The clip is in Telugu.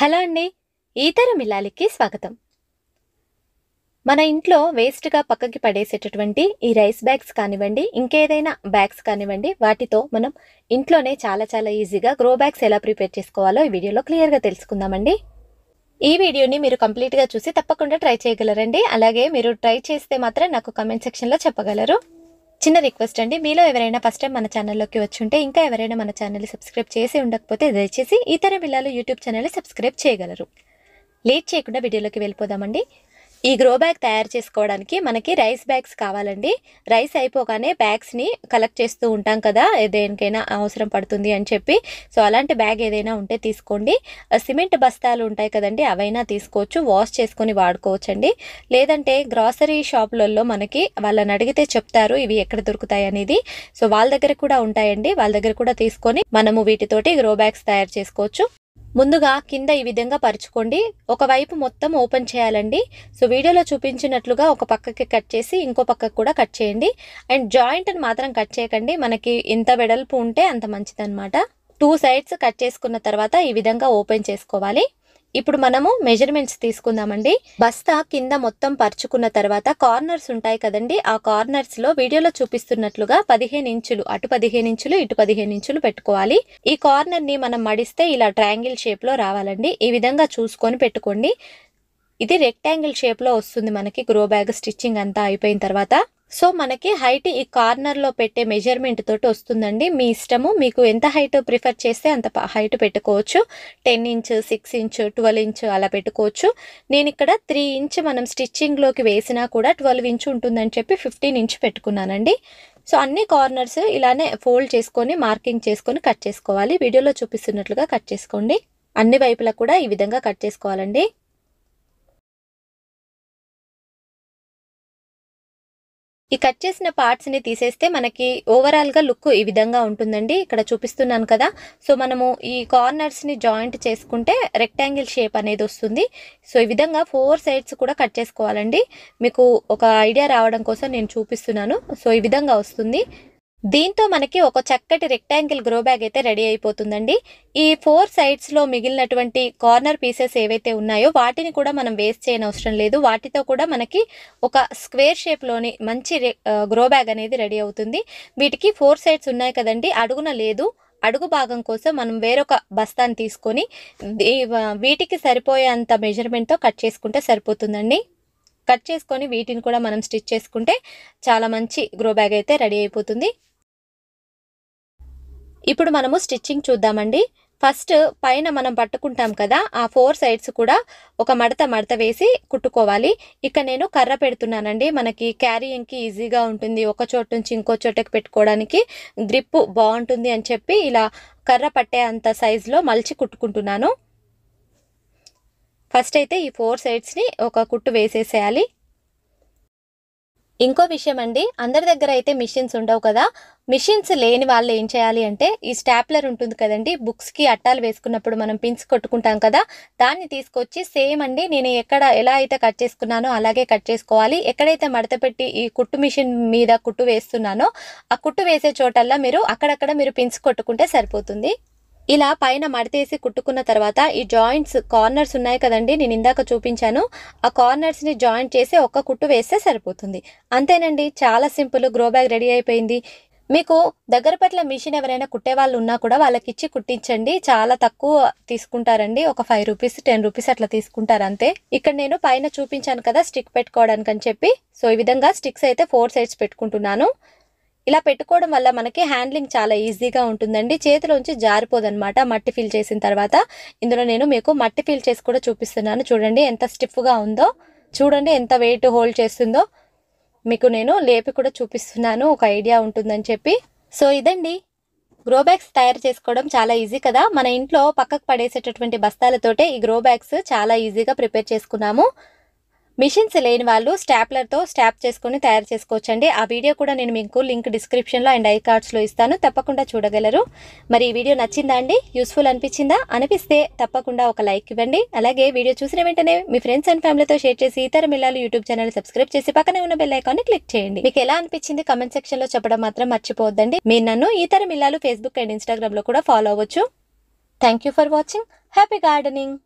హలో అండి ఈతర మిల్లాలికి స్వాగతం మన ఇంట్లో వేస్ట్గా పక్కకి పడేసేటటువంటి ఈ రైస్ బ్యాగ్స్ కానివ్వండి ఇంకేదైనా బ్యాగ్స్ కానివ్వండి వాటితో మనం ఇంట్లోనే చాలా చాలా ఈజీగా గ్రో బ్యాగ్స్ ఎలా ప్రిపేర్ చేసుకోవాలో ఈ వీడియోలో క్లియర్గా తెలుసుకుందామండి ఈ వీడియోని మీరు కంప్లీట్గా చూసి తప్పకుండా ట్రై చేయగలరండి అలాగే మీరు ట్రై చేస్తే మాత్రం నాకు కమెంట్ సెక్షన్లో చెప్పగలరు చిన్న రిక్వెస్ట్ అండి మీలో ఎవరైనా ఫస్ట్ టైం మన ఛానల్లోకి వచ్చి ఉంటే ఇంకా ఎవరైనా మన ఛానల్ సబ్స్క్రైబ్ చేసి ఉండకపోతే దయచేసి ఇతర పిల్లలు యూట్యూబ్ ఛానల్ సబ్స్క్రైబ్ చేయగలరు లేట్ చేయకుండా వీడియోలోకి వెళ్ళిపోదామండి ఈ గ్రో బ్యాగ్ తయారు చేసుకోవడానికి మనకి రైస్ బ్యాగ్స్ కావాలండి రైస్ అయిపోగానే బ్యాగ్స్ని కలెక్ట్ చేస్తూ ఉంటాం కదా దేనికైనా అవసరం పడుతుంది అని చెప్పి సో అలాంటి బ్యాగ్ ఏదైనా ఉంటే తీసుకోండి సిమెంట్ బస్తాలు ఉంటాయి కదండి అవైనా తీసుకోవచ్చు వాష్ చేసుకొని వాడుకోవచ్చండి లేదంటే గ్రాసరీ షాపులలో మనకి వాళ్ళని అడిగితే చెప్తారు ఇవి ఎక్కడ దొరుకుతాయి అనేది సో వాళ్ళ దగ్గర కూడా ఉంటాయండి వాళ్ళ దగ్గర కూడా తీసుకొని మనము వీటితోటి గ్రో బ్యాగ్స్ తయారు చేసుకోవచ్చు ముందుగా కింద ఈ విధంగా పరుచుకోండి ఒకవైపు మొత్తం ఓపెన్ చేయాలండి సో వీడియోలో చూపించినట్లుగా ఒక పక్కకి కట్ చేసి ఇంకో పక్కకు కూడా కట్ చేయండి అండ్ జాయింట్ని మాత్రం కట్ చేయకండి మనకి ఇంత వెడల్పు ఉంటే అంత మంచిదన్నమాట టూ సైడ్స్ కట్ చేసుకున్న తర్వాత ఈ విధంగా ఓపెన్ చేసుకోవాలి ఇప్పుడు మనము మెజర్మెంట్స్ తీసుకుందామండి బస్తా కింద మొత్తం పరుచుకున్న తర్వాత కార్నర్స్ ఉంటాయి కదండి ఆ కార్నర్స్ లో వీడియోలో చూపిస్తున్నట్లుగా పదిహేను ఇంచులు అటు పదిహేను ఇంచులు ఇటు పదిహేను ఇంచులు పెట్టుకోవాలి ఈ కార్నర్ ని మనం మడిస్తే ఇలా ట్రయాంగిల్ షేప్ లో రావాలండి ఈ విధంగా చూసుకొని పెట్టుకోండి ఇది రెక్టాంగిల్ షేప్లో వస్తుంది మనకి గ్రో బ్యాగ్ స్టిచ్చింగ్ అంతా అయిపోయిన తర్వాత సో మనకి హైట్ ఈ కార్నర్లో పెట్టే మెజర్మెంట్ తోటి వస్తుందండి మీ ఇష్టము మీకు ఎంత హైట్ ప్రిఫర్ చేస్తే అంత హైట్ పెట్టుకోవచ్చు ten inch six inch twelve inch అలా పెట్టుకోవచ్చు నేను ఇక్కడ త్రీ ఇంచ్ మనం స్టిచ్చింగ్లోకి వేసినా కూడా ట్వెల్వ్ ఇంచ్ ఉంటుందని చెప్పి ఫిఫ్టీన్ ఇంచ్ పెట్టుకున్నానండి సో అన్ని కార్నర్స్ ఇలానే ఫోల్డ్ చేసుకొని మార్కింగ్ చేసుకొని కట్ చేసుకోవాలి వీడియోలో చూపిస్తున్నట్లుగా కట్ చేసుకోండి అన్ని వైపులకు కూడా ఈ విధంగా కట్ చేసుకోవాలండి ఈ కట్ చేసిన పార్ట్స్ని తీసేస్తే మనకి ఓవరాల్గా లుక్ ఈ విధంగా ఉంటుందండి ఇక్కడ చూపిస్తున్నాను కదా సో మనము ఈ కార్నర్స్ని జాయింట్ చేసుకుంటే రెక్టాంగిల్ షేప్ అనేది వస్తుంది సో ఈ విధంగా ఫోర్ సైడ్స్ కూడా కట్ చేసుకోవాలండి మీకు ఒక ఐడియా రావడం కోసం నేను చూపిస్తున్నాను సో ఈ విధంగా వస్తుంది దీంతో మనకి ఒక చక్కటి రెక్టాంగిల్ గ్రో బ్యాగ్ అయితే రెడీ అయిపోతుందండి ఈ ఫోర్ సైడ్స్లో మిగిలినటువంటి కార్నర్ పీసెస్ ఏవైతే ఉన్నాయో వాటిని కూడా మనం వేస్ట్ చేయనవసరం లేదు వాటితో కూడా మనకి ఒక స్క్వేర్ షేప్లోని మంచి గ్రో బ్యాగ్ అనేది రెడీ అవుతుంది వీటికి ఫోర్ సైడ్స్ ఉన్నాయి కదండి అడుగున లేదు అడుగు భాగం కోసం మనం వేరొక బస్తాను తీసుకొని వీటికి సరిపోయేంత మెజర్మెంట్తో కట్ చేసుకుంటే సరిపోతుందండి కట్ చేసుకొని వీటిని కూడా మనం స్టిచ్ చేసుకుంటే చాలా మంచి గ్రో బ్యాగ్ అయితే రెడీ అయిపోతుంది ఇప్పుడు మనము స్టిచ్చింగ్ చూద్దామండి ఫస్ట్ పైన మనం పట్టుకుంటాం కదా ఆ ఫోర్ సైడ్స్ కూడా ఒక మడత మడత వేసి కుట్టుకోవాలి ఇక నేను కర్ర పెడుతున్నానండి మనకి క్యారీయింగ్కి ఈజీగా ఉంటుంది ఒక చోటు నుంచి ఇంకో చోటకి పెట్టుకోవడానికి గ్రిప్ బాగుంటుంది అని చెప్పి ఇలా కర్ర పట్టే అంత సైజులో మలిచి కుట్టుకుంటున్నాను ఫస్ట్ అయితే ఈ ఫోర్ సైడ్స్ని ఒక కుట్టు వేసేసేయాలి ఇంకో విషయం అండి అందరి దగ్గర అయితే మిషన్స్ ఉండవు కదా మిషన్స్ లేని వాళ్ళు ఏం చేయాలి అంటే ఈ స్టాప్లర్ ఉంటుంది కదండి బుక్స్కి అట్టాలు వేసుకున్నప్పుడు మనం పిన్స్ కొట్టుకుంటాం కదా దాన్ని తీసుకొచ్చి సేమ్ అండి నేను ఎక్కడ ఎలా అయితే కట్ చేసుకున్నానో అలాగే కట్ చేసుకోవాలి ఎక్కడైతే మడత పెట్టి ఈ కుట్టు మిషన్ మీద కుట్టు వేస్తున్నానో ఆ కుట్టు వేసే చోటల్లా మీరు అక్కడక్కడ మీరు పిన్స్ కొట్టుకుంటే సరిపోతుంది ఇలా పైన మడతేసి కుట్టుకున్న తర్వాత ఈ జాయింట్స్ కార్నర్స్ ఉన్నాయి కదండి నేను ఇందాక చూపించాను ఆ కార్నర్స్ని జాయింట్ చేసి ఒక్క కుట్టు వేస్తే సరిపోతుంది అంతేనండి చాలా సింపుల్ గ్రో బ్యాగ్ రెడీ అయిపోయింది మీకు దగ్గర పట్ల మిషన్ ఎవరైనా కుట్టే వాళ్ళు ఉన్నా కూడా వాళ్ళకి ఇచ్చి కుట్టించండి చాలా తక్కువ తీసుకుంటారండి ఒక ఫైవ్ రూపీస్ టెన్ రూపీస్ అట్లా తీసుకుంటారు అంతే ఇక్కడ నేను పైన చూపించాను కదా స్టిక్ పెట్టుకోవడానికి అని చెప్పి సో ఈ విధంగా స్టిక్స్ అయితే ఫోర్ సైడ్స్ పెట్టుకుంటున్నాను ఇలా పెట్టుకోవడం వల్ల మనకి హ్యాండ్లింగ్ చాలా ఈజీగా ఉంటుందండి చేతిలోంచి అనమాట మట్టి ఫిల్ చేసిన తర్వాత ఇందులో నేను మీకు మట్టి ఫిల్ చేసి కూడా చూపిస్తున్నాను చూడండి ఎంత స్టిఫ్గా ఉందో చూడండి ఎంత వెయిట్ హోల్డ్ చేస్తుందో మీకు నేను లేపి కూడా చూపిస్తున్నాను ఒక ఐడియా ఉంటుందని చెప్పి సో ఇదండి గ్రో బ్యాగ్స్ తయారు చేసుకోవడం చాలా ఈజీ కదా మన ఇంట్లో పక్కకు పడేసేటటువంటి బస్తాలతోటే ఈ గ్రో బ్యాగ్స్ చాలా ఈజీగా ప్రిపేర్ చేసుకున్నాము మిషన్స్ లేని వాళ్ళు స్టాప్లర్తో స్టాప్ చేసుకుని తయారు చేసుకోవచ్చండి ఆ వీడియో కూడా నేను మీకు లింక్ డిస్క్రిప్షన్లో అండ్ ఐ కార్డ్స్లో ఇస్తాను తప్పకుండా చూడగలరు మరి ఈ వీడియో నచ్చిందా అండి యూస్ఫుల్ అనిపించిందా అనిపిస్తే తప్పకుండా ఒక లైక్ ఇవ్వండి అలాగే వీడియో చూసిన వెంటనే మీ ఫ్రెండ్స్ అండ్ ఫ్యామిలీతో షేర్ చేసి ఇతర మిల్లాలు యూట్యూబ్ ఛానల్ సబ్స్క్రైబ్ చేసి పక్కనే ఉన్న బెల్ ఐకాన్ని క్లిక్ చేయండి మీకు ఎలా అనిపించింది కమెంట్ సెక్షన్లో చెప్పడం మాత్రం మర్చిపోవద్దండి మీరు నన్ను ఇతర మిల్లాలు ఫేస్బుక్ అండ్ ఇన్స్టాగ్రామ్లో కూడా ఫాలో అవ్వచ్చు thank you for watching happy gardening